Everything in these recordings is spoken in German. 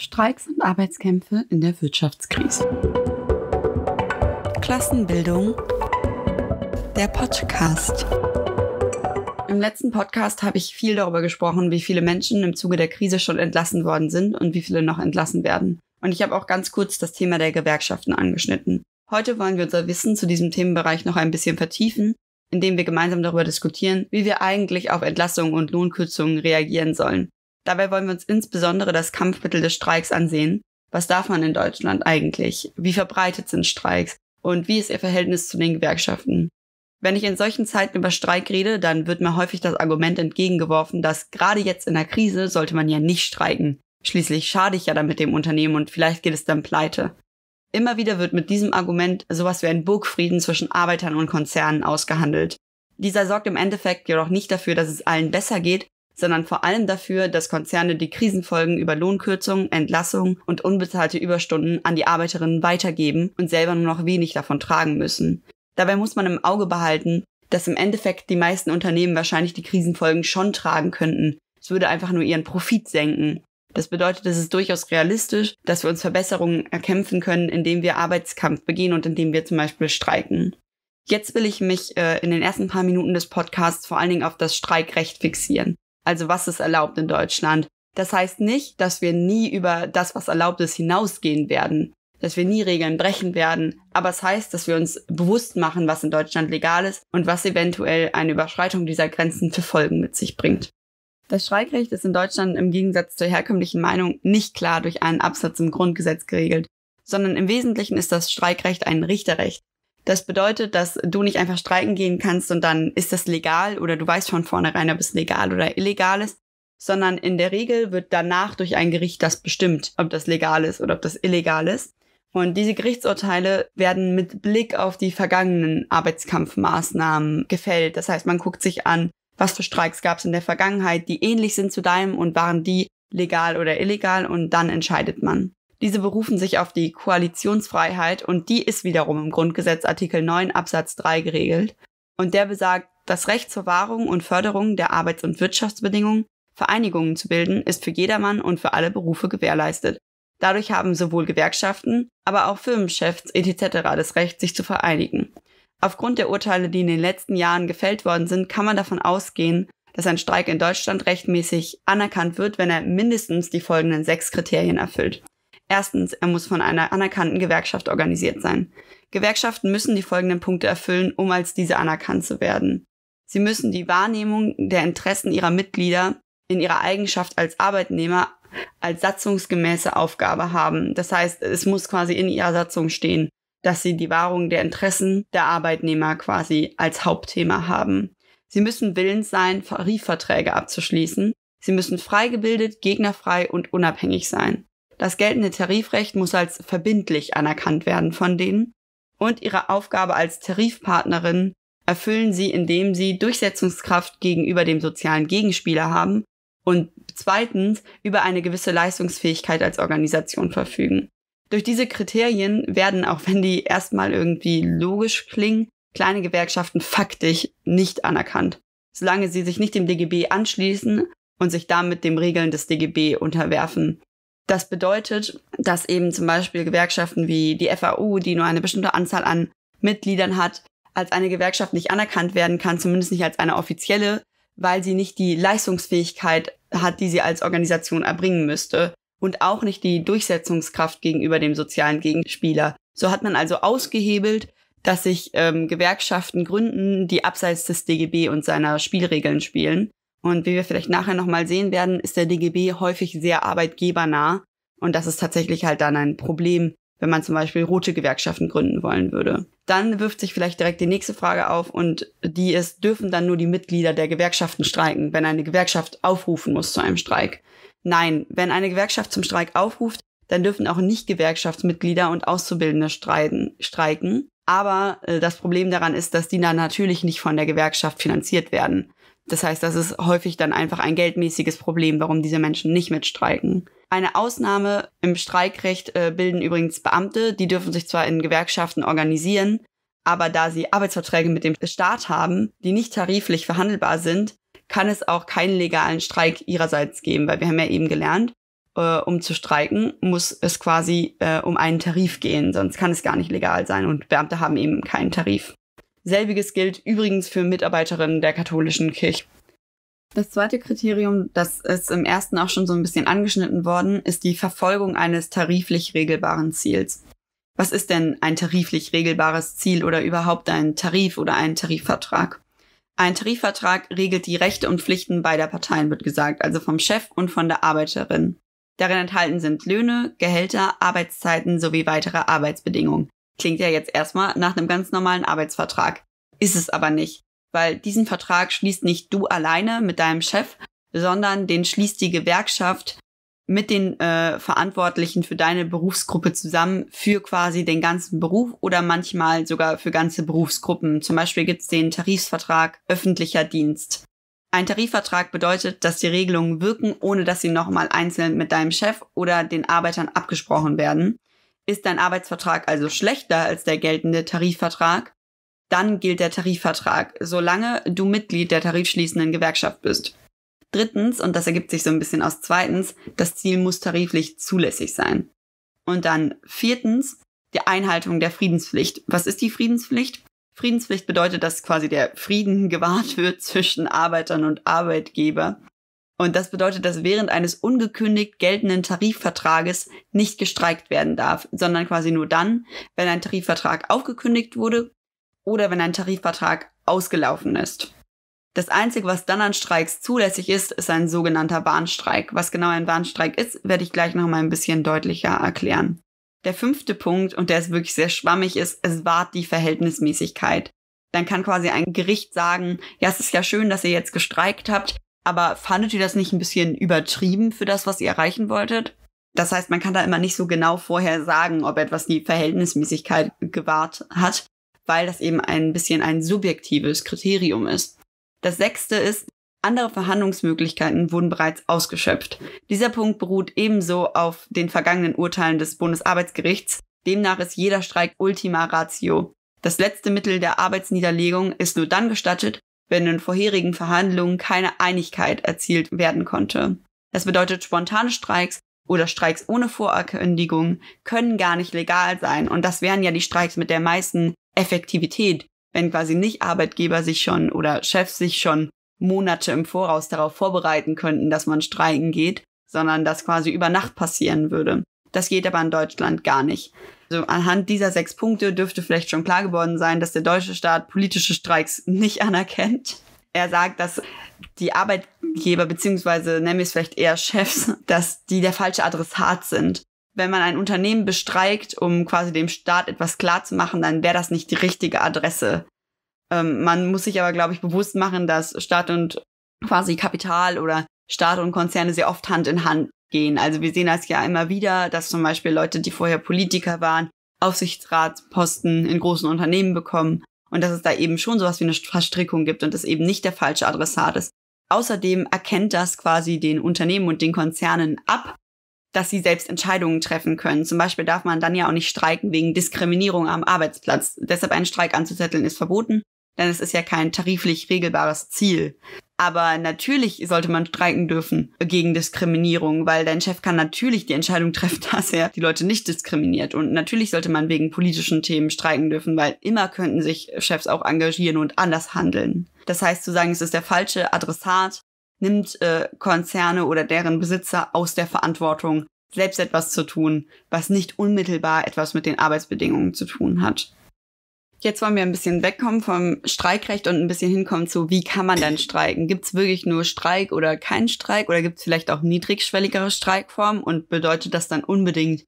Streiks und Arbeitskämpfe in der Wirtschaftskrise. Klassenbildung. Der Podcast. Im letzten Podcast habe ich viel darüber gesprochen, wie viele Menschen im Zuge der Krise schon entlassen worden sind und wie viele noch entlassen werden. Und ich habe auch ganz kurz das Thema der Gewerkschaften angeschnitten. Heute wollen wir unser Wissen zu diesem Themenbereich noch ein bisschen vertiefen, indem wir gemeinsam darüber diskutieren, wie wir eigentlich auf Entlassungen und Lohnkürzungen reagieren sollen. Dabei wollen wir uns insbesondere das Kampfmittel des Streiks ansehen. Was darf man in Deutschland eigentlich? Wie verbreitet sind Streiks? Und wie ist ihr Verhältnis zu den Gewerkschaften? Wenn ich in solchen Zeiten über Streik rede, dann wird mir häufig das Argument entgegengeworfen, dass gerade jetzt in der Krise sollte man ja nicht streiken. Schließlich schade ich ja damit dem Unternehmen und vielleicht geht es dann pleite. Immer wieder wird mit diesem Argument sowas wie ein Burgfrieden zwischen Arbeitern und Konzernen ausgehandelt. Dieser sorgt im Endeffekt jedoch nicht dafür, dass es allen besser geht, sondern vor allem dafür, dass Konzerne die Krisenfolgen über Lohnkürzungen, Entlassungen und unbezahlte Überstunden an die Arbeiterinnen weitergeben und selber nur noch wenig davon tragen müssen. Dabei muss man im Auge behalten, dass im Endeffekt die meisten Unternehmen wahrscheinlich die Krisenfolgen schon tragen könnten. Es würde einfach nur ihren Profit senken. Das bedeutet, es ist durchaus realistisch, dass wir uns Verbesserungen erkämpfen können, indem wir Arbeitskampf begehen und indem wir zum Beispiel streiken. Jetzt will ich mich äh, in den ersten paar Minuten des Podcasts vor allen Dingen auf das Streikrecht fixieren also was ist erlaubt in Deutschland. Das heißt nicht, dass wir nie über das, was erlaubt ist, hinausgehen werden, dass wir nie Regeln brechen werden, aber es heißt, dass wir uns bewusst machen, was in Deutschland legal ist und was eventuell eine Überschreitung dieser Grenzen für Folgen mit sich bringt. Das Streikrecht ist in Deutschland im Gegensatz zur herkömmlichen Meinung nicht klar durch einen Absatz im Grundgesetz geregelt, sondern im Wesentlichen ist das Streikrecht ein Richterrecht, das bedeutet, dass du nicht einfach streiken gehen kannst und dann ist das legal oder du weißt von vornherein, ob es legal oder illegal ist, sondern in der Regel wird danach durch ein Gericht das bestimmt, ob das legal ist oder ob das illegal ist. Und diese Gerichtsurteile werden mit Blick auf die vergangenen Arbeitskampfmaßnahmen gefällt. Das heißt, man guckt sich an, was für Streiks gab es in der Vergangenheit, die ähnlich sind zu deinem und waren die legal oder illegal und dann entscheidet man. Diese berufen sich auf die Koalitionsfreiheit und die ist wiederum im Grundgesetz Artikel 9 Absatz 3 geregelt. Und der besagt, das Recht zur Wahrung und Förderung der Arbeits- und Wirtschaftsbedingungen, Vereinigungen zu bilden, ist für jedermann und für alle Berufe gewährleistet. Dadurch haben sowohl Gewerkschaften, aber auch Firmenchefs etc. das Recht, sich zu vereinigen. Aufgrund der Urteile, die in den letzten Jahren gefällt worden sind, kann man davon ausgehen, dass ein Streik in Deutschland rechtmäßig anerkannt wird, wenn er mindestens die folgenden sechs Kriterien erfüllt. Erstens, er muss von einer anerkannten Gewerkschaft organisiert sein. Gewerkschaften müssen die folgenden Punkte erfüllen, um als diese anerkannt zu werden. Sie müssen die Wahrnehmung der Interessen ihrer Mitglieder in ihrer Eigenschaft als Arbeitnehmer als satzungsgemäße Aufgabe haben. Das heißt, es muss quasi in ihrer Satzung stehen, dass sie die Wahrung der Interessen der Arbeitnehmer quasi als Hauptthema haben. Sie müssen willens sein, Tarifverträge abzuschließen. Sie müssen frei gebildet, gegnerfrei und unabhängig sein. Das geltende Tarifrecht muss als verbindlich anerkannt werden von denen und ihre Aufgabe als Tarifpartnerin erfüllen sie, indem sie Durchsetzungskraft gegenüber dem sozialen Gegenspieler haben und zweitens über eine gewisse Leistungsfähigkeit als Organisation verfügen. Durch diese Kriterien werden, auch wenn die erstmal irgendwie logisch klingen, kleine Gewerkschaften faktisch nicht anerkannt, solange sie sich nicht dem DGB anschließen und sich damit den Regeln des DGB unterwerfen. Das bedeutet, dass eben zum Beispiel Gewerkschaften wie die FAU, die nur eine bestimmte Anzahl an Mitgliedern hat, als eine Gewerkschaft nicht anerkannt werden kann, zumindest nicht als eine offizielle, weil sie nicht die Leistungsfähigkeit hat, die sie als Organisation erbringen müsste und auch nicht die Durchsetzungskraft gegenüber dem sozialen Gegenspieler. So hat man also ausgehebelt, dass sich ähm, Gewerkschaften gründen, die abseits des DGB und seiner Spielregeln spielen. Und wie wir vielleicht nachher nochmal sehen werden, ist der DGB häufig sehr arbeitgebernah. Und das ist tatsächlich halt dann ein Problem, wenn man zum Beispiel rote Gewerkschaften gründen wollen würde. Dann wirft sich vielleicht direkt die nächste Frage auf und die ist, dürfen dann nur die Mitglieder der Gewerkschaften streiken, wenn eine Gewerkschaft aufrufen muss zu einem Streik? Nein, wenn eine Gewerkschaft zum Streik aufruft, dann dürfen auch nicht Gewerkschaftsmitglieder und Auszubildende streiten, streiken. Aber äh, das Problem daran ist, dass die dann natürlich nicht von der Gewerkschaft finanziert werden. Das heißt, das ist häufig dann einfach ein geldmäßiges Problem, warum diese Menschen nicht mitstreiken. Eine Ausnahme im Streikrecht äh, bilden übrigens Beamte, die dürfen sich zwar in Gewerkschaften organisieren, aber da sie Arbeitsverträge mit dem Staat haben, die nicht tariflich verhandelbar sind, kann es auch keinen legalen Streik ihrerseits geben, weil wir haben ja eben gelernt, äh, um zu streiken, muss es quasi äh, um einen Tarif gehen, sonst kann es gar nicht legal sein und Beamte haben eben keinen Tarif. Selbiges gilt übrigens für Mitarbeiterinnen der katholischen Kirche. Das zweite Kriterium, das ist im ersten auch schon so ein bisschen angeschnitten worden, ist die Verfolgung eines tariflich regelbaren Ziels. Was ist denn ein tariflich regelbares Ziel oder überhaupt ein Tarif oder ein Tarifvertrag? Ein Tarifvertrag regelt die Rechte und Pflichten beider Parteien, wird gesagt, also vom Chef und von der Arbeiterin. Darin enthalten sind Löhne, Gehälter, Arbeitszeiten sowie weitere Arbeitsbedingungen. Klingt ja jetzt erstmal nach einem ganz normalen Arbeitsvertrag. Ist es aber nicht, weil diesen Vertrag schließt nicht du alleine mit deinem Chef, sondern den schließt die Gewerkschaft mit den äh, Verantwortlichen für deine Berufsgruppe zusammen für quasi den ganzen Beruf oder manchmal sogar für ganze Berufsgruppen. Zum Beispiel gibt's den Tarifsvertrag öffentlicher Dienst. Ein Tarifvertrag bedeutet, dass die Regelungen wirken, ohne dass sie nochmal einzeln mit deinem Chef oder den Arbeitern abgesprochen werden. Ist dein Arbeitsvertrag also schlechter als der geltende Tarifvertrag, dann gilt der Tarifvertrag, solange du Mitglied der tarifschließenden Gewerkschaft bist. Drittens, und das ergibt sich so ein bisschen aus zweitens, das Ziel muss tariflich zulässig sein. Und dann viertens, die Einhaltung der Friedenspflicht. Was ist die Friedenspflicht? Friedenspflicht bedeutet, dass quasi der Frieden gewahrt wird zwischen Arbeitern und Arbeitgeber. Und das bedeutet, dass während eines ungekündigt geltenden Tarifvertrages nicht gestreikt werden darf, sondern quasi nur dann, wenn ein Tarifvertrag aufgekündigt wurde oder wenn ein Tarifvertrag ausgelaufen ist. Das Einzige, was dann an Streiks zulässig ist, ist ein sogenannter Warnstreik. Was genau ein Warnstreik ist, werde ich gleich nochmal ein bisschen deutlicher erklären. Der fünfte Punkt, und der ist wirklich sehr schwammig, ist, es wahrt die Verhältnismäßigkeit. Dann kann quasi ein Gericht sagen, ja, es ist ja schön, dass ihr jetzt gestreikt habt, aber fandet ihr das nicht ein bisschen übertrieben für das, was ihr erreichen wolltet? Das heißt, man kann da immer nicht so genau vorher sagen, ob etwas die Verhältnismäßigkeit gewahrt hat, weil das eben ein bisschen ein subjektives Kriterium ist. Das sechste ist, andere Verhandlungsmöglichkeiten wurden bereits ausgeschöpft. Dieser Punkt beruht ebenso auf den vergangenen Urteilen des Bundesarbeitsgerichts. Demnach ist jeder Streik ultima ratio. Das letzte Mittel der Arbeitsniederlegung ist nur dann gestattet, wenn in vorherigen Verhandlungen keine Einigkeit erzielt werden konnte. Das bedeutet, spontane Streiks oder Streiks ohne Vorankündigung können gar nicht legal sein. Und das wären ja die Streiks mit der meisten Effektivität, wenn quasi nicht Arbeitgeber sich schon oder Chefs sich schon Monate im Voraus darauf vorbereiten könnten, dass man streiken geht, sondern das quasi über Nacht passieren würde. Das geht aber in Deutschland gar nicht. Also anhand dieser sechs Punkte dürfte vielleicht schon klar geworden sein, dass der deutsche Staat politische Streiks nicht anerkennt. Er sagt, dass die Arbeitgeber beziehungsweise nenne ich es vielleicht eher Chefs, dass die der falsche Adressat sind. Wenn man ein Unternehmen bestreikt, um quasi dem Staat etwas klarzumachen, dann wäre das nicht die richtige Adresse. Ähm, man muss sich aber, glaube ich, bewusst machen, dass Staat und quasi Kapital oder Staat und Konzerne sehr oft Hand in Hand gehen. Also wir sehen das ja immer wieder, dass zum Beispiel Leute, die vorher Politiker waren, Aufsichtsratsposten in großen Unternehmen bekommen und dass es da eben schon sowas wie eine Verstrickung gibt und das eben nicht der falsche Adressat ist. Außerdem erkennt das quasi den Unternehmen und den Konzernen ab, dass sie selbst Entscheidungen treffen können. Zum Beispiel darf man dann ja auch nicht streiken wegen Diskriminierung am Arbeitsplatz. Deshalb einen Streik anzuzetteln ist verboten, denn es ist ja kein tariflich regelbares Ziel. Aber natürlich sollte man streiken dürfen gegen Diskriminierung, weil dein Chef kann natürlich die Entscheidung treffen, dass er die Leute nicht diskriminiert. Und natürlich sollte man wegen politischen Themen streiken dürfen, weil immer könnten sich Chefs auch engagieren und anders handeln. Das heißt zu sagen, es ist der falsche Adressat, nimmt äh, Konzerne oder deren Besitzer aus der Verantwortung, selbst etwas zu tun, was nicht unmittelbar etwas mit den Arbeitsbedingungen zu tun hat. Jetzt wollen wir ein bisschen wegkommen vom Streikrecht und ein bisschen hinkommen zu, wie kann man denn streiken? Gibt es wirklich nur Streik oder keinen Streik oder gibt es vielleicht auch niedrigschwelligere Streikformen und bedeutet das dann unbedingt,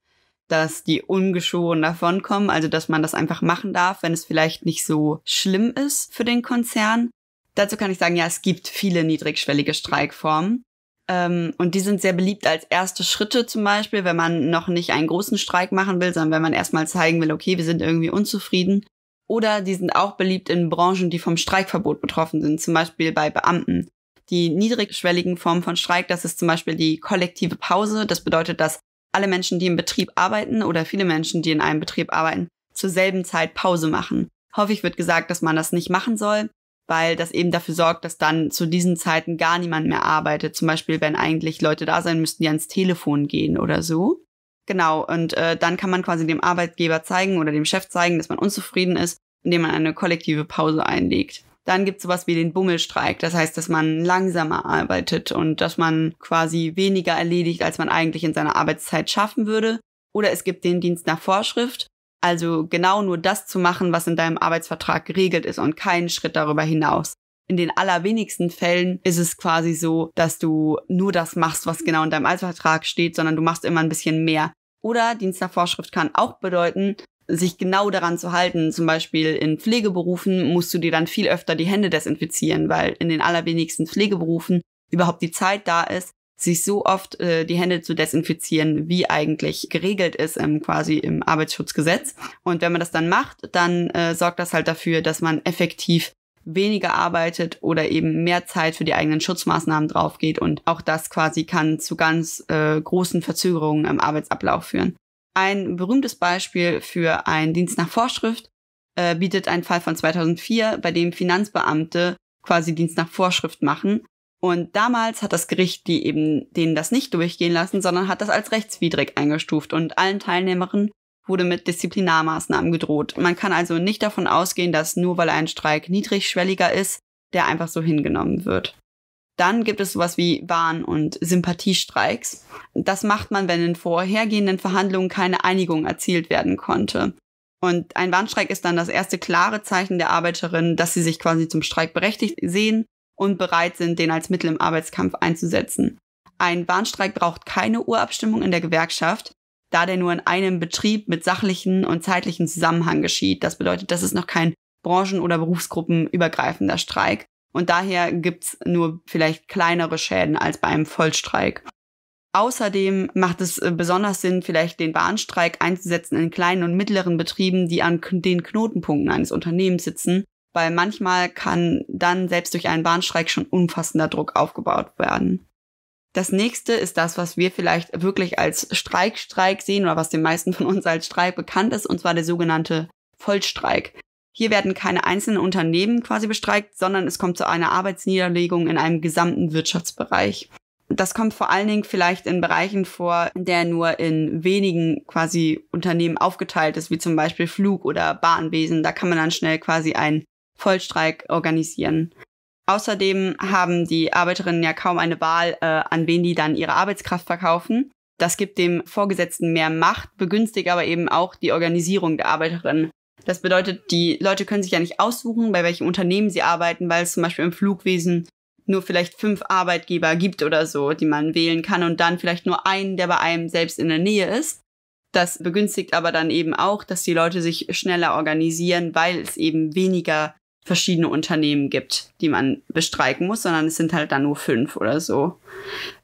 dass die ungeschoren davonkommen, also dass man das einfach machen darf, wenn es vielleicht nicht so schlimm ist für den Konzern? Dazu kann ich sagen, ja, es gibt viele niedrigschwellige Streikformen ähm, und die sind sehr beliebt als erste Schritte zum Beispiel, wenn man noch nicht einen großen Streik machen will, sondern wenn man erstmal zeigen will, okay, wir sind irgendwie unzufrieden, oder die sind auch beliebt in Branchen, die vom Streikverbot betroffen sind, zum Beispiel bei Beamten. Die niedrigschwelligen Formen von Streik, das ist zum Beispiel die kollektive Pause. Das bedeutet, dass alle Menschen, die im Betrieb arbeiten oder viele Menschen, die in einem Betrieb arbeiten, zur selben Zeit Pause machen. Häufig wird gesagt, dass man das nicht machen soll, weil das eben dafür sorgt, dass dann zu diesen Zeiten gar niemand mehr arbeitet. Zum Beispiel, wenn eigentlich Leute da sein müssten, die ans Telefon gehen oder so. Genau, und äh, dann kann man quasi dem Arbeitgeber zeigen oder dem Chef zeigen, dass man unzufrieden ist, indem man eine kollektive Pause einlegt. Dann gibt es sowas wie den Bummelstreik, das heißt, dass man langsamer arbeitet und dass man quasi weniger erledigt, als man eigentlich in seiner Arbeitszeit schaffen würde. Oder es gibt den Dienst nach Vorschrift, also genau nur das zu machen, was in deinem Arbeitsvertrag geregelt ist und keinen Schritt darüber hinaus. In den allerwenigsten Fällen ist es quasi so, dass du nur das machst, was genau in deinem Arbeitsvertrag steht, sondern du machst immer ein bisschen mehr. Oder Dienst nach Vorschrift kann auch bedeuten, sich genau daran zu halten. Zum Beispiel in Pflegeberufen musst du dir dann viel öfter die Hände desinfizieren, weil in den allerwenigsten Pflegeberufen überhaupt die Zeit da ist, sich so oft äh, die Hände zu desinfizieren, wie eigentlich geregelt ist ähm, quasi im Arbeitsschutzgesetz. Und wenn man das dann macht, dann äh, sorgt das halt dafür, dass man effektiv weniger arbeitet oder eben mehr Zeit für die eigenen Schutzmaßnahmen draufgeht. Und auch das quasi kann zu ganz äh, großen Verzögerungen im Arbeitsablauf führen. Ein berühmtes Beispiel für einen Dienst nach Vorschrift äh, bietet ein Fall von 2004, bei dem Finanzbeamte quasi Dienst nach Vorschrift machen. Und damals hat das Gericht die eben denen das nicht durchgehen lassen, sondern hat das als rechtswidrig eingestuft und allen Teilnehmerinnen wurde mit Disziplinarmaßnahmen gedroht. Man kann also nicht davon ausgehen, dass nur weil ein Streik niedrigschwelliger ist, der einfach so hingenommen wird. Dann gibt es sowas wie Warn- und Sympathiestreiks. Das macht man, wenn in vorhergehenden Verhandlungen keine Einigung erzielt werden konnte. Und ein Warnstreik ist dann das erste klare Zeichen der Arbeiterinnen, dass sie sich quasi zum Streik berechtigt sehen und bereit sind, den als Mittel im Arbeitskampf einzusetzen. Ein Warnstreik braucht keine Urabstimmung in der Gewerkschaft da der nur in einem Betrieb mit sachlichen und zeitlichen Zusammenhang geschieht. Das bedeutet, das ist noch kein branchen- oder berufsgruppenübergreifender Streik. Und daher gibt's nur vielleicht kleinere Schäden als bei einem Vollstreik. Außerdem macht es äh, besonders Sinn, vielleicht den Bahnstreik einzusetzen in kleinen und mittleren Betrieben, die an den Knotenpunkten eines Unternehmens sitzen, weil manchmal kann dann selbst durch einen Bahnstreik schon umfassender Druck aufgebaut werden. Das nächste ist das, was wir vielleicht wirklich als Streikstreik sehen oder was den meisten von uns als Streik bekannt ist, und zwar der sogenannte Vollstreik. Hier werden keine einzelnen Unternehmen quasi bestreikt, sondern es kommt zu einer Arbeitsniederlegung in einem gesamten Wirtschaftsbereich. Das kommt vor allen Dingen vielleicht in Bereichen vor, der nur in wenigen quasi Unternehmen aufgeteilt ist, wie zum Beispiel Flug- oder Bahnwesen. Da kann man dann schnell quasi einen Vollstreik organisieren. Außerdem haben die Arbeiterinnen ja kaum eine Wahl, äh, an wen die dann ihre Arbeitskraft verkaufen. Das gibt dem Vorgesetzten mehr Macht, begünstigt aber eben auch die Organisierung der Arbeiterinnen. Das bedeutet, die Leute können sich ja nicht aussuchen, bei welchem Unternehmen sie arbeiten, weil es zum Beispiel im Flugwesen nur vielleicht fünf Arbeitgeber gibt oder so, die man wählen kann und dann vielleicht nur einen, der bei einem selbst in der Nähe ist. Das begünstigt aber dann eben auch, dass die Leute sich schneller organisieren, weil es eben weniger verschiedene Unternehmen gibt, die man bestreiken muss, sondern es sind halt dann nur fünf oder so.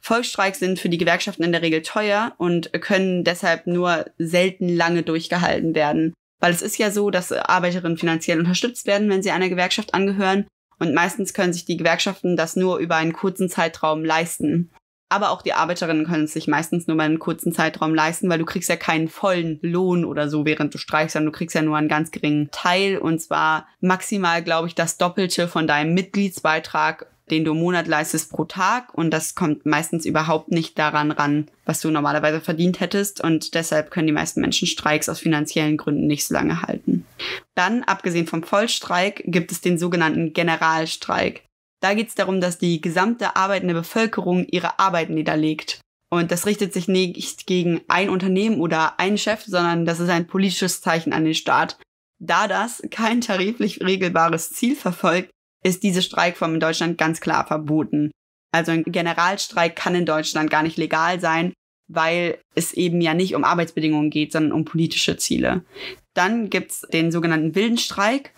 Volksstreiks sind für die Gewerkschaften in der Regel teuer und können deshalb nur selten lange durchgehalten werden. Weil es ist ja so, dass Arbeiterinnen finanziell unterstützt werden, wenn sie einer Gewerkschaft angehören. Und meistens können sich die Gewerkschaften das nur über einen kurzen Zeitraum leisten. Aber auch die Arbeiterinnen können es sich meistens nur mal einen kurzen Zeitraum leisten, weil du kriegst ja keinen vollen Lohn oder so, während du streikst, sondern du kriegst ja nur einen ganz geringen Teil und zwar maximal, glaube ich, das Doppelte von deinem Mitgliedsbeitrag, den du im Monat leistest pro Tag und das kommt meistens überhaupt nicht daran ran, was du normalerweise verdient hättest und deshalb können die meisten Menschen Streiks aus finanziellen Gründen nicht so lange halten. Dann, abgesehen vom Vollstreik, gibt es den sogenannten Generalstreik. Da geht es darum, dass die gesamte arbeitende Bevölkerung ihre Arbeit niederlegt. Und das richtet sich nicht gegen ein Unternehmen oder einen Chef, sondern das ist ein politisches Zeichen an den Staat. Da das kein tariflich regelbares Ziel verfolgt, ist diese Streikform in Deutschland ganz klar verboten. Also ein Generalstreik kann in Deutschland gar nicht legal sein, weil es eben ja nicht um Arbeitsbedingungen geht, sondern um politische Ziele. Dann gibt's den sogenannten wilden Streik.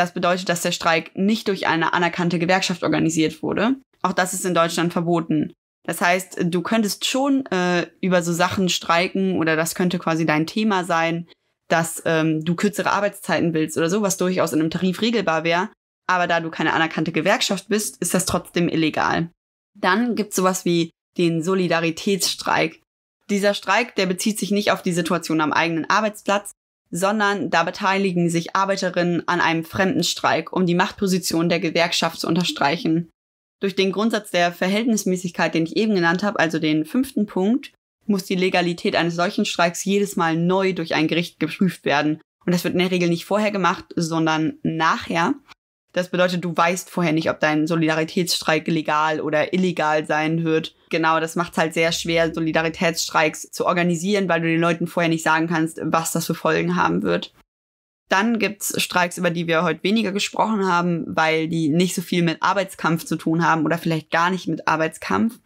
Das bedeutet, dass der Streik nicht durch eine anerkannte Gewerkschaft organisiert wurde. Auch das ist in Deutschland verboten. Das heißt, du könntest schon äh, über so Sachen streiken oder das könnte quasi dein Thema sein, dass ähm, du kürzere Arbeitszeiten willst oder so, was durchaus in einem Tarif regelbar wäre. Aber da du keine anerkannte Gewerkschaft bist, ist das trotzdem illegal. Dann gibt es sowas wie den Solidaritätsstreik. Dieser Streik, der bezieht sich nicht auf die Situation am eigenen Arbeitsplatz, sondern da beteiligen sich Arbeiterinnen an einem fremden Streik, um die Machtposition der Gewerkschaft zu unterstreichen. Durch den Grundsatz der Verhältnismäßigkeit, den ich eben genannt habe, also den fünften Punkt, muss die Legalität eines solchen Streiks jedes Mal neu durch ein Gericht geprüft werden. Und das wird in der Regel nicht vorher gemacht, sondern nachher. Das bedeutet, du weißt vorher nicht, ob dein Solidaritätsstreik legal oder illegal sein wird. Genau, das macht es halt sehr schwer, Solidaritätsstreiks zu organisieren, weil du den Leuten vorher nicht sagen kannst, was das für Folgen haben wird. Dann gibt es Streiks, über die wir heute weniger gesprochen haben, weil die nicht so viel mit Arbeitskampf zu tun haben oder vielleicht gar nicht mit Arbeitskampf.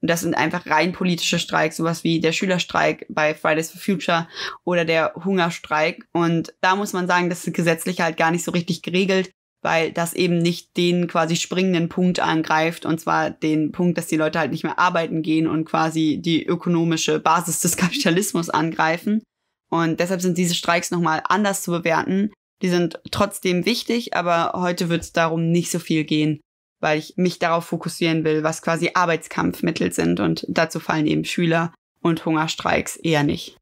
Und das sind einfach rein politische Streiks, sowas wie der Schülerstreik bei Fridays for Future oder der Hungerstreik. Und da muss man sagen, das ist gesetzlich halt gar nicht so richtig geregelt weil das eben nicht den quasi springenden Punkt angreift und zwar den Punkt, dass die Leute halt nicht mehr arbeiten gehen und quasi die ökonomische Basis des Kapitalismus angreifen. Und deshalb sind diese Streiks nochmal anders zu bewerten. Die sind trotzdem wichtig, aber heute wird es darum nicht so viel gehen, weil ich mich darauf fokussieren will, was quasi Arbeitskampfmittel sind und dazu fallen eben Schüler und Hungerstreiks eher nicht.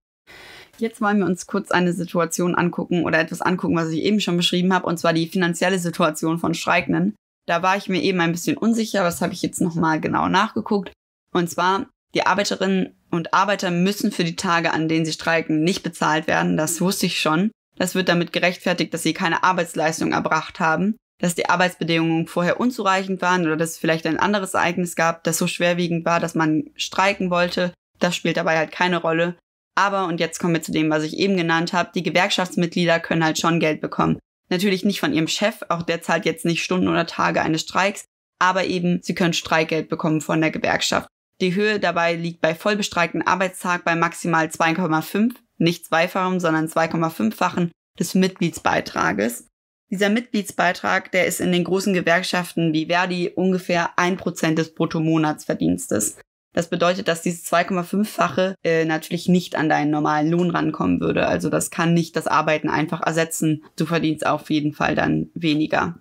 Jetzt wollen wir uns kurz eine Situation angucken oder etwas angucken, was ich eben schon beschrieben habe, und zwar die finanzielle Situation von Streikenden. Da war ich mir eben ein bisschen unsicher, was habe ich jetzt nochmal genau nachgeguckt. Und zwar, die Arbeiterinnen und Arbeiter müssen für die Tage, an denen sie streiken, nicht bezahlt werden. Das wusste ich schon. Das wird damit gerechtfertigt, dass sie keine Arbeitsleistung erbracht haben, dass die Arbeitsbedingungen vorher unzureichend waren oder dass es vielleicht ein anderes Ereignis gab, das so schwerwiegend war, dass man streiken wollte. Das spielt dabei halt keine Rolle. Aber, und jetzt kommen wir zu dem, was ich eben genannt habe, die Gewerkschaftsmitglieder können halt schon Geld bekommen. Natürlich nicht von ihrem Chef, auch der zahlt jetzt nicht Stunden oder Tage eines Streiks, aber eben sie können Streikgeld bekommen von der Gewerkschaft. Die Höhe dabei liegt bei vollbestreikten Arbeitstag bei maximal 2,5, nicht zweifachen, sondern 2,5-fachen des Mitgliedsbeitrages. Dieser Mitgliedsbeitrag, der ist in den großen Gewerkschaften wie Verdi ungefähr 1% des Bruttomonatsverdienstes. Das bedeutet, dass dieses 2,5-fache äh, natürlich nicht an deinen normalen Lohn rankommen würde. Also das kann nicht das Arbeiten einfach ersetzen. Du verdienst auf jeden Fall dann weniger.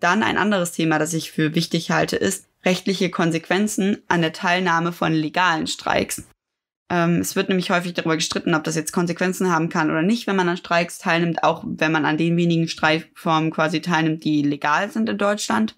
Dann ein anderes Thema, das ich für wichtig halte, ist rechtliche Konsequenzen an der Teilnahme von legalen Streiks. Ähm, es wird nämlich häufig darüber gestritten, ob das jetzt Konsequenzen haben kann oder nicht, wenn man an Streiks teilnimmt, auch wenn man an den wenigen Streikformen quasi teilnimmt, die legal sind in Deutschland.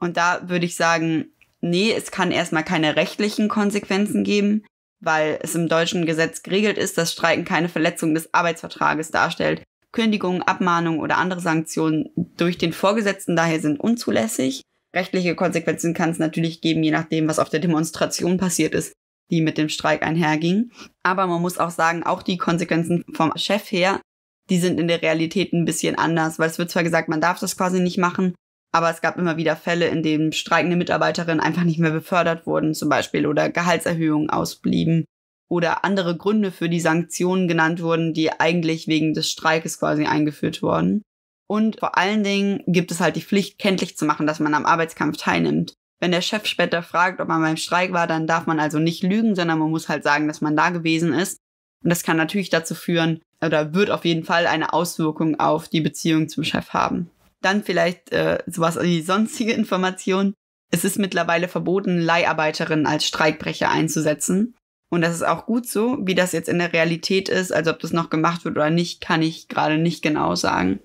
Und da würde ich sagen, nee, es kann erstmal keine rechtlichen Konsequenzen geben, weil es im deutschen Gesetz geregelt ist, dass Streiken keine Verletzung des Arbeitsvertrages darstellt. Kündigungen, Abmahnungen oder andere Sanktionen durch den Vorgesetzten daher sind unzulässig. Rechtliche Konsequenzen kann es natürlich geben, je nachdem, was auf der Demonstration passiert ist, die mit dem Streik einherging. Aber man muss auch sagen, auch die Konsequenzen vom Chef her, die sind in der Realität ein bisschen anders, weil es wird zwar gesagt, man darf das quasi nicht machen, aber es gab immer wieder Fälle, in denen streikende Mitarbeiterinnen einfach nicht mehr befördert wurden, zum Beispiel, oder Gehaltserhöhungen ausblieben oder andere Gründe für die Sanktionen genannt wurden, die eigentlich wegen des Streikes quasi eingeführt wurden. Und vor allen Dingen gibt es halt die Pflicht, kenntlich zu machen, dass man am Arbeitskampf teilnimmt. Wenn der Chef später fragt, ob man beim Streik war, dann darf man also nicht lügen, sondern man muss halt sagen, dass man da gewesen ist. Und das kann natürlich dazu führen, oder wird auf jeden Fall eine Auswirkung auf die Beziehung zum Chef haben. Dann vielleicht äh, sowas wie sonstige Informationen. Es ist mittlerweile verboten, Leiharbeiterinnen als Streikbrecher einzusetzen. Und das ist auch gut so. Wie das jetzt in der Realität ist, also ob das noch gemacht wird oder nicht, kann ich gerade nicht genau sagen.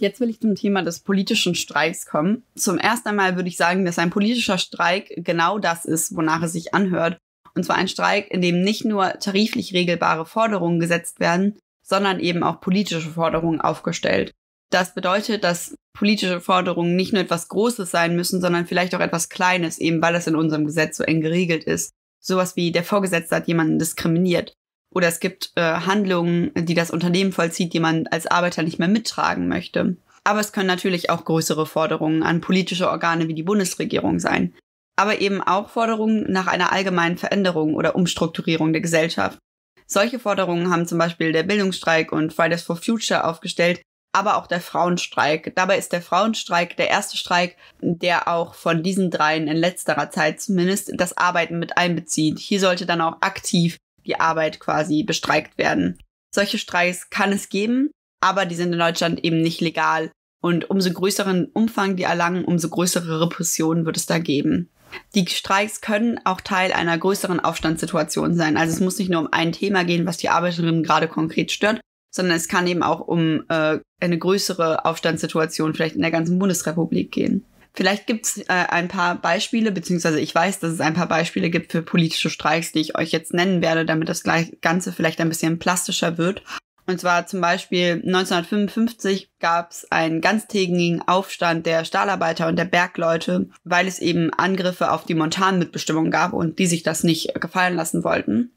Jetzt will ich zum Thema des politischen Streiks kommen. Zum ersten einmal würde ich sagen, dass ein politischer Streik genau das ist, wonach es sich anhört. Und zwar ein Streik, in dem nicht nur tariflich regelbare Forderungen gesetzt werden, sondern eben auch politische Forderungen aufgestellt. Das bedeutet, dass politische Forderungen nicht nur etwas Großes sein müssen, sondern vielleicht auch etwas Kleines, eben weil es in unserem Gesetz so eng geregelt ist. Sowas wie der Vorgesetzte hat jemanden diskriminiert. Oder es gibt äh, Handlungen, die das Unternehmen vollzieht, die man als Arbeiter nicht mehr mittragen möchte. Aber es können natürlich auch größere Forderungen an politische Organe wie die Bundesregierung sein. Aber eben auch Forderungen nach einer allgemeinen Veränderung oder Umstrukturierung der Gesellschaft. Solche Forderungen haben zum Beispiel der Bildungsstreik und Fridays for Future aufgestellt, aber auch der Frauenstreik. Dabei ist der Frauenstreik der erste Streik, der auch von diesen dreien in letzterer Zeit zumindest das Arbeiten mit einbezieht. Hier sollte dann auch aktiv die Arbeit quasi bestreikt werden. Solche Streiks kann es geben, aber die sind in Deutschland eben nicht legal. Und umso größeren Umfang die erlangen, umso größere Repressionen wird es da geben. Die Streiks können auch Teil einer größeren Aufstandssituation sein. Also es muss nicht nur um ein Thema gehen, was die Arbeiterinnen gerade konkret stört, sondern es kann eben auch um äh, eine größere Aufstandssituation vielleicht in der ganzen Bundesrepublik gehen. Vielleicht gibt's äh, ein paar Beispiele, beziehungsweise ich weiß, dass es ein paar Beispiele gibt für politische Streiks, die ich euch jetzt nennen werde, damit das Ganze vielleicht ein bisschen plastischer wird. Und zwar zum Beispiel 1955 gab es einen ganztägigen Aufstand der Stahlarbeiter und der Bergleute, weil es eben Angriffe auf die Montanmitbestimmung gab und die sich das nicht gefallen lassen wollten.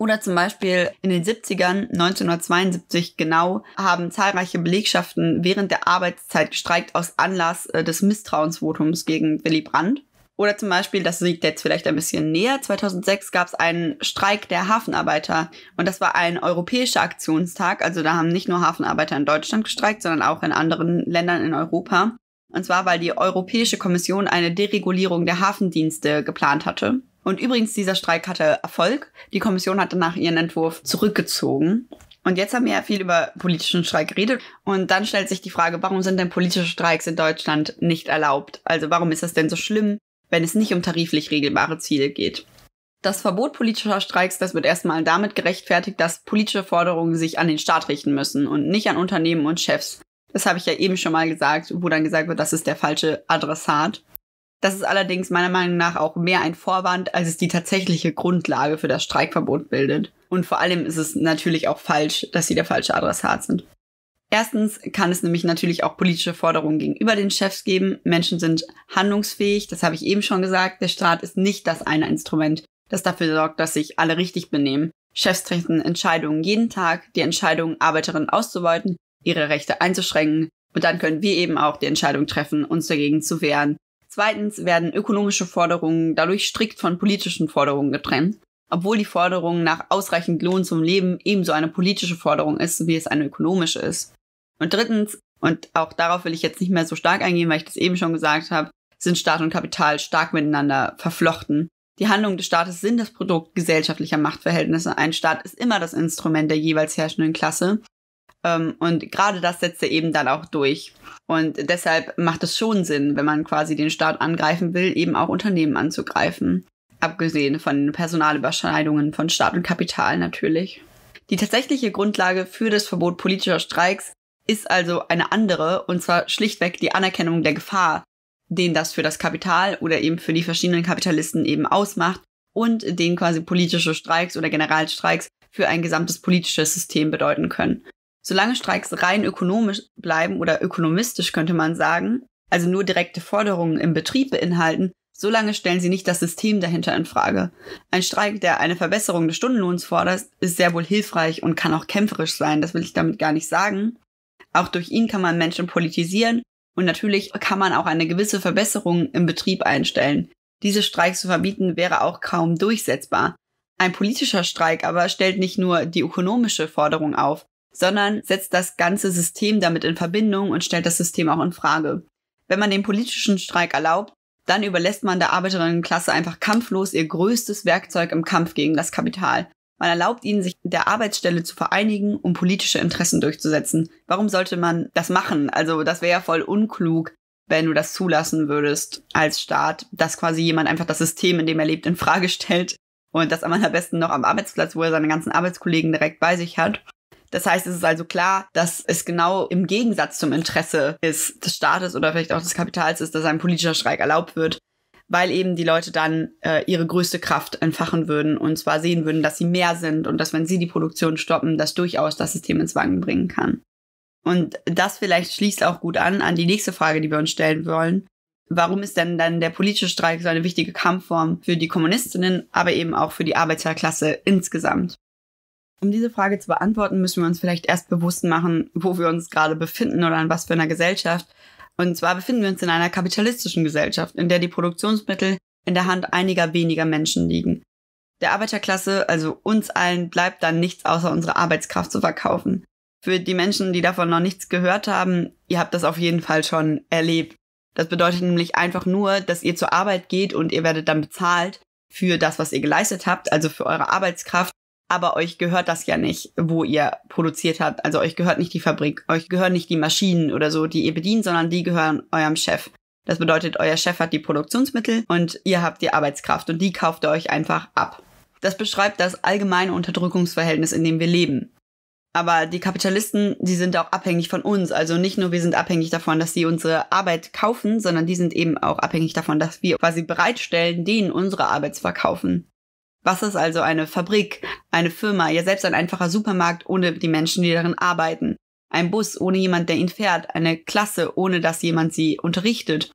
Oder zum Beispiel in den 70ern, 1972 genau, haben zahlreiche Belegschaften während der Arbeitszeit gestreikt aus Anlass äh, des Misstrauensvotums gegen Willy Brandt. Oder zum Beispiel, das liegt jetzt vielleicht ein bisschen näher, 2006 gab es einen Streik der Hafenarbeiter und das war ein europäischer Aktionstag. Also da haben nicht nur Hafenarbeiter in Deutschland gestreikt, sondern auch in anderen Ländern in Europa. Und zwar, weil die Europäische Kommission eine Deregulierung der Hafendienste geplant hatte. Und übrigens, dieser Streik hatte Erfolg. Die Kommission hat danach ihren Entwurf zurückgezogen. Und jetzt haben wir ja viel über politischen Streik geredet. Und dann stellt sich die Frage, warum sind denn politische Streiks in Deutschland nicht erlaubt? Also warum ist das denn so schlimm, wenn es nicht um tariflich regelbare Ziele geht? Das Verbot politischer Streiks, das wird erstmal damit gerechtfertigt, dass politische Forderungen sich an den Staat richten müssen und nicht an Unternehmen und Chefs. Das habe ich ja eben schon mal gesagt, wo dann gesagt wird, das ist der falsche Adressat. Das ist allerdings meiner Meinung nach auch mehr ein Vorwand, als es die tatsächliche Grundlage für das Streikverbot bildet. Und vor allem ist es natürlich auch falsch, dass sie der falsche Adressat sind. Erstens kann es nämlich natürlich auch politische Forderungen gegenüber den Chefs geben. Menschen sind handlungsfähig, das habe ich eben schon gesagt. Der Staat ist nicht das eine Instrument, das dafür sorgt, dass sich alle richtig benehmen. Chefs treffen Entscheidungen jeden Tag, die Entscheidung, Arbeiterinnen auszubeuten, ihre Rechte einzuschränken. Und dann können wir eben auch die Entscheidung treffen, uns dagegen zu wehren Zweitens werden ökonomische Forderungen dadurch strikt von politischen Forderungen getrennt, obwohl die Forderung nach ausreichend Lohn zum Leben ebenso eine politische Forderung ist, wie es eine ökonomische ist. Und drittens, und auch darauf will ich jetzt nicht mehr so stark eingehen, weil ich das eben schon gesagt habe, sind Staat und Kapital stark miteinander verflochten. Die Handlungen des Staates sind das Produkt gesellschaftlicher Machtverhältnisse. Ein Staat ist immer das Instrument der jeweils herrschenden Klasse. Ähm, und gerade das setzt er eben dann auch durch. Und deshalb macht es schon Sinn, wenn man quasi den Staat angreifen will, eben auch Unternehmen anzugreifen. Abgesehen von Personalüberschneidungen von Staat und Kapital natürlich. Die tatsächliche Grundlage für das Verbot politischer Streiks ist also eine andere, und zwar schlichtweg die Anerkennung der Gefahr, den das für das Kapital oder eben für die verschiedenen Kapitalisten eben ausmacht und den quasi politische Streiks oder Generalstreiks für ein gesamtes politisches System bedeuten können. Solange Streiks rein ökonomisch bleiben oder ökonomistisch könnte man sagen, also nur direkte Forderungen im Betrieb beinhalten, solange stellen sie nicht das System dahinter in Frage. Ein Streik, der eine Verbesserung des Stundenlohns fordert, ist sehr wohl hilfreich und kann auch kämpferisch sein, das will ich damit gar nicht sagen. Auch durch ihn kann man Menschen politisieren und natürlich kann man auch eine gewisse Verbesserung im Betrieb einstellen. Diese Streiks zu verbieten wäre auch kaum durchsetzbar. Ein politischer Streik aber stellt nicht nur die ökonomische Forderung auf, sondern setzt das ganze System damit in Verbindung und stellt das System auch in Frage. Wenn man den politischen Streik erlaubt, dann überlässt man der Arbeiterinnenklasse einfach kampflos ihr größtes Werkzeug im Kampf gegen das Kapital. Man erlaubt ihnen, sich der Arbeitsstelle zu vereinigen, um politische Interessen durchzusetzen. Warum sollte man das machen? Also das wäre ja voll unklug, wenn du das zulassen würdest als Staat, dass quasi jemand einfach das System, in dem er lebt, in Frage stellt und das am allerbesten noch am Arbeitsplatz, wo er seine ganzen Arbeitskollegen direkt bei sich hat. Das heißt, es ist also klar, dass es genau im Gegensatz zum Interesse ist, des Staates oder vielleicht auch des Kapitals ist, dass ein politischer Streik erlaubt wird, weil eben die Leute dann äh, ihre größte Kraft entfachen würden und zwar sehen würden, dass sie mehr sind und dass, wenn sie die Produktion stoppen, das durchaus das System ins Wanken bringen kann. Und das vielleicht schließt auch gut an an die nächste Frage, die wir uns stellen wollen. Warum ist denn dann der politische Streik so eine wichtige Kampfform für die Kommunistinnen, aber eben auch für die Arbeiterklasse insgesamt? Um diese Frage zu beantworten, müssen wir uns vielleicht erst bewusst machen, wo wir uns gerade befinden oder in was für einer Gesellschaft. Und zwar befinden wir uns in einer kapitalistischen Gesellschaft, in der die Produktionsmittel in der Hand einiger weniger Menschen liegen. Der Arbeiterklasse, also uns allen, bleibt dann nichts außer unsere Arbeitskraft zu verkaufen. Für die Menschen, die davon noch nichts gehört haben, ihr habt das auf jeden Fall schon erlebt. Das bedeutet nämlich einfach nur, dass ihr zur Arbeit geht und ihr werdet dann bezahlt für das, was ihr geleistet habt, also für eure Arbeitskraft aber euch gehört das ja nicht, wo ihr produziert habt. Also euch gehört nicht die Fabrik, euch gehören nicht die Maschinen oder so, die ihr bedient, sondern die gehören eurem Chef. Das bedeutet, euer Chef hat die Produktionsmittel und ihr habt die Arbeitskraft und die kauft ihr euch einfach ab. Das beschreibt das allgemeine Unterdrückungsverhältnis, in dem wir leben. Aber die Kapitalisten, die sind auch abhängig von uns. Also nicht nur wir sind abhängig davon, dass sie unsere Arbeit kaufen, sondern die sind eben auch abhängig davon, dass wir quasi bereitstellen, denen unsere Arbeit zu verkaufen. Was ist also eine Fabrik, eine Firma, ja selbst ein einfacher Supermarkt ohne die Menschen, die darin arbeiten? Ein Bus ohne jemand, der ihn fährt, eine Klasse, ohne dass jemand sie unterrichtet.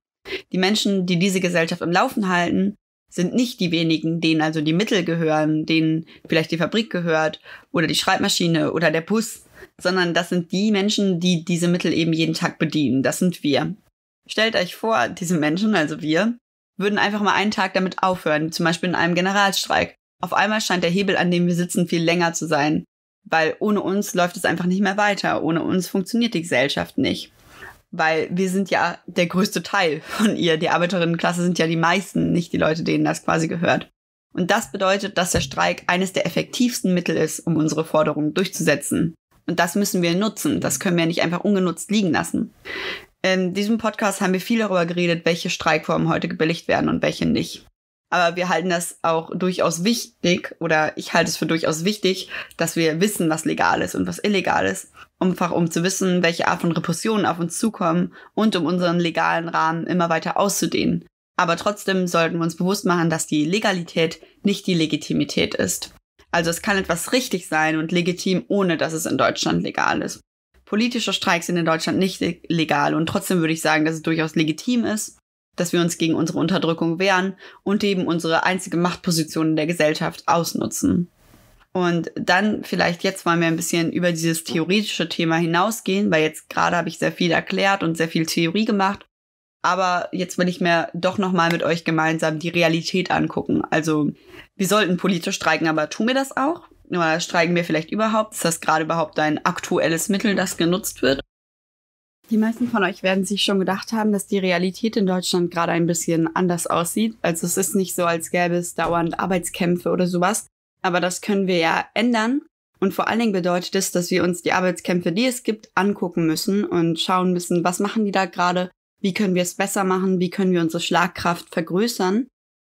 Die Menschen, die diese Gesellschaft im Laufen halten, sind nicht die wenigen, denen also die Mittel gehören, denen vielleicht die Fabrik gehört oder die Schreibmaschine oder der Bus, sondern das sind die Menschen, die diese Mittel eben jeden Tag bedienen. Das sind wir. Stellt euch vor, diese Menschen, also wir, würden einfach mal einen Tag damit aufhören, zum Beispiel in einem Generalstreik. Auf einmal scheint der Hebel, an dem wir sitzen, viel länger zu sein, weil ohne uns läuft es einfach nicht mehr weiter, ohne uns funktioniert die Gesellschaft nicht. Weil wir sind ja der größte Teil von ihr. Die Arbeiterinnenklasse sind ja die meisten, nicht die Leute, denen das quasi gehört. Und das bedeutet, dass der Streik eines der effektivsten Mittel ist, um unsere Forderungen durchzusetzen. Und das müssen wir nutzen. Das können wir nicht einfach ungenutzt liegen lassen. In diesem Podcast haben wir viel darüber geredet, welche Streikformen heute gebilligt werden und welche nicht aber wir halten das auch durchaus wichtig oder ich halte es für durchaus wichtig, dass wir wissen, was legal ist und was illegal ist, einfach um zu wissen, welche Art von Repressionen auf uns zukommen und um unseren legalen Rahmen immer weiter auszudehnen. Aber trotzdem sollten wir uns bewusst machen, dass die Legalität nicht die Legitimität ist. Also es kann etwas richtig sein und legitim, ohne dass es in Deutschland legal ist. Politische Streiks sind in Deutschland nicht legal und trotzdem würde ich sagen, dass es durchaus legitim ist dass wir uns gegen unsere Unterdrückung wehren und eben unsere einzige Machtposition in der Gesellschaft ausnutzen. Und dann vielleicht jetzt wollen wir ein bisschen über dieses theoretische Thema hinausgehen, weil jetzt gerade habe ich sehr viel erklärt und sehr viel Theorie gemacht. Aber jetzt will ich mir doch nochmal mit euch gemeinsam die Realität angucken. Also wir sollten politisch streiken, aber tun wir das auch? Oder streiken wir vielleicht überhaupt? Ist das gerade überhaupt ein aktuelles Mittel, das genutzt wird? Die meisten von euch werden sich schon gedacht haben, dass die Realität in Deutschland gerade ein bisschen anders aussieht. Also es ist nicht so, als gäbe es dauernd Arbeitskämpfe oder sowas. Aber das können wir ja ändern. Und vor allen Dingen bedeutet es, dass wir uns die Arbeitskämpfe, die es gibt, angucken müssen und schauen müssen, was machen die da gerade, wie können wir es besser machen, wie können wir unsere Schlagkraft vergrößern.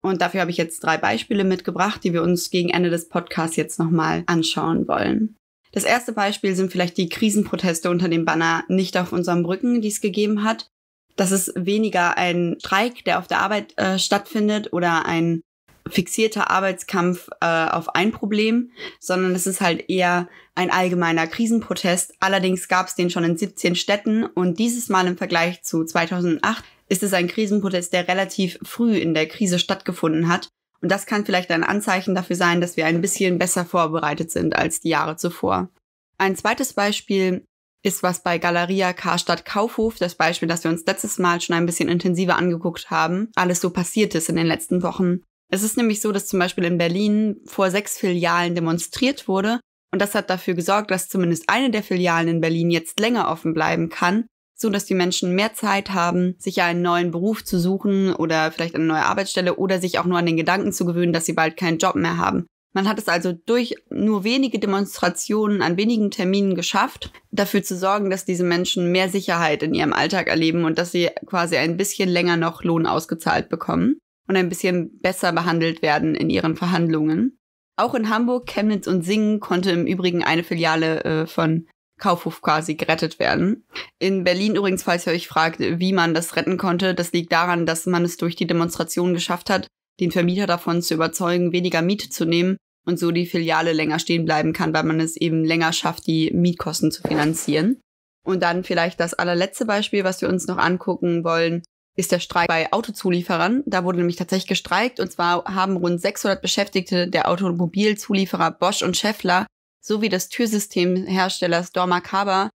Und dafür habe ich jetzt drei Beispiele mitgebracht, die wir uns gegen Ende des Podcasts jetzt nochmal anschauen wollen. Das erste Beispiel sind vielleicht die Krisenproteste unter dem Banner Nicht auf unserem Rücken, die es gegeben hat. Das ist weniger ein Streik, der auf der Arbeit äh, stattfindet oder ein fixierter Arbeitskampf äh, auf ein Problem, sondern es ist halt eher ein allgemeiner Krisenprotest. Allerdings gab es den schon in 17 Städten und dieses Mal im Vergleich zu 2008 ist es ein Krisenprotest, der relativ früh in der Krise stattgefunden hat und das kann vielleicht ein Anzeichen dafür sein, dass wir ein bisschen besser vorbereitet sind als die Jahre zuvor. Ein zweites Beispiel ist was bei Galeria Karstadt Kaufhof, das Beispiel, das wir uns letztes Mal schon ein bisschen intensiver angeguckt haben, alles so passiert ist in den letzten Wochen. Es ist nämlich so, dass zum Beispiel in Berlin vor sechs Filialen demonstriert wurde und das hat dafür gesorgt, dass zumindest eine der Filialen in Berlin jetzt länger offen bleiben kann, so dass die Menschen mehr Zeit haben, sich einen neuen Beruf zu suchen oder vielleicht eine neue Arbeitsstelle oder sich auch nur an den Gedanken zu gewöhnen, dass sie bald keinen Job mehr haben. Man hat es also durch nur wenige Demonstrationen an wenigen Terminen geschafft, dafür zu sorgen, dass diese Menschen mehr Sicherheit in ihrem Alltag erleben und dass sie quasi ein bisschen länger noch Lohn ausgezahlt bekommen und ein bisschen besser behandelt werden in ihren Verhandlungen. Auch in Hamburg, Chemnitz und Singen konnte im Übrigen eine Filiale äh, von Kaufhof quasi gerettet werden. In Berlin übrigens, falls ihr euch fragt, wie man das retten konnte, das liegt daran, dass man es durch die Demonstration geschafft hat, den Vermieter davon zu überzeugen, weniger Miete zu nehmen und so die Filiale länger stehen bleiben kann, weil man es eben länger schafft, die Mietkosten zu finanzieren. Und dann vielleicht das allerletzte Beispiel, was wir uns noch angucken wollen, ist der Streik bei Autozulieferern. Da wurde nämlich tatsächlich gestreikt und zwar haben rund 600 Beschäftigte der Automobilzulieferer Bosch und Schaeffler so wie das Türsystemherstellers Dormakaba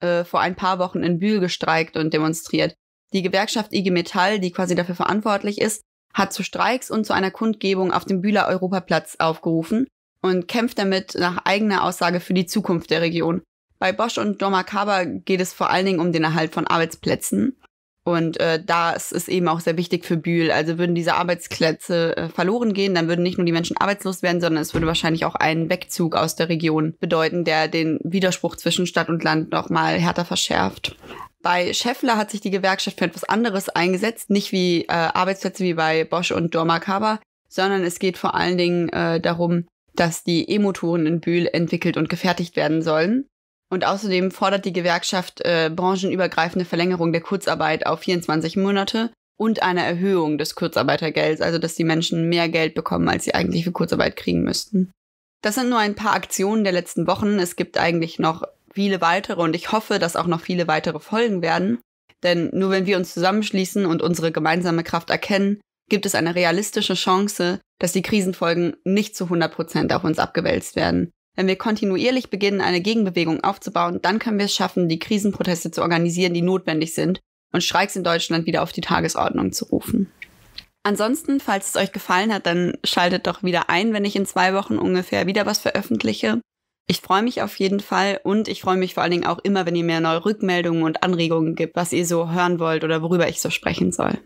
äh, vor ein paar Wochen in Bühl gestreikt und demonstriert. Die Gewerkschaft IG Metall, die quasi dafür verantwortlich ist, hat zu Streiks und zu einer Kundgebung auf dem Bühler Europaplatz aufgerufen und kämpft damit nach eigener Aussage für die Zukunft der Region. Bei Bosch und Dormakaba geht es vor allen Dingen um den Erhalt von Arbeitsplätzen. Und äh, das ist eben auch sehr wichtig für Bühl. Also würden diese Arbeitsplätze äh, verloren gehen, dann würden nicht nur die Menschen arbeitslos werden, sondern es würde wahrscheinlich auch einen Wegzug aus der Region bedeuten, der den Widerspruch zwischen Stadt und Land nochmal härter verschärft. Bei Scheffler hat sich die Gewerkschaft für etwas anderes eingesetzt, nicht wie äh, Arbeitsplätze wie bei Bosch und Dormakaba, sondern es geht vor allen Dingen äh, darum, dass die E-Motoren in Bühl entwickelt und gefertigt werden sollen. Und außerdem fordert die Gewerkschaft äh, branchenübergreifende Verlängerung der Kurzarbeit auf 24 Monate und eine Erhöhung des Kurzarbeitergelds, also dass die Menschen mehr Geld bekommen, als sie eigentlich für Kurzarbeit kriegen müssten. Das sind nur ein paar Aktionen der letzten Wochen. Es gibt eigentlich noch viele weitere und ich hoffe, dass auch noch viele weitere folgen werden. Denn nur wenn wir uns zusammenschließen und unsere gemeinsame Kraft erkennen, gibt es eine realistische Chance, dass die Krisenfolgen nicht zu 100 Prozent auf uns abgewälzt werden. Wenn wir kontinuierlich beginnen, eine Gegenbewegung aufzubauen, dann können wir es schaffen, die Krisenproteste zu organisieren, die notwendig sind und Streiks in Deutschland wieder auf die Tagesordnung zu rufen. Ansonsten, falls es euch gefallen hat, dann schaltet doch wieder ein, wenn ich in zwei Wochen ungefähr wieder was veröffentliche. Ich freue mich auf jeden Fall und ich freue mich vor allen Dingen auch immer, wenn ihr mir neue Rückmeldungen und Anregungen gibt, was ihr so hören wollt oder worüber ich so sprechen soll.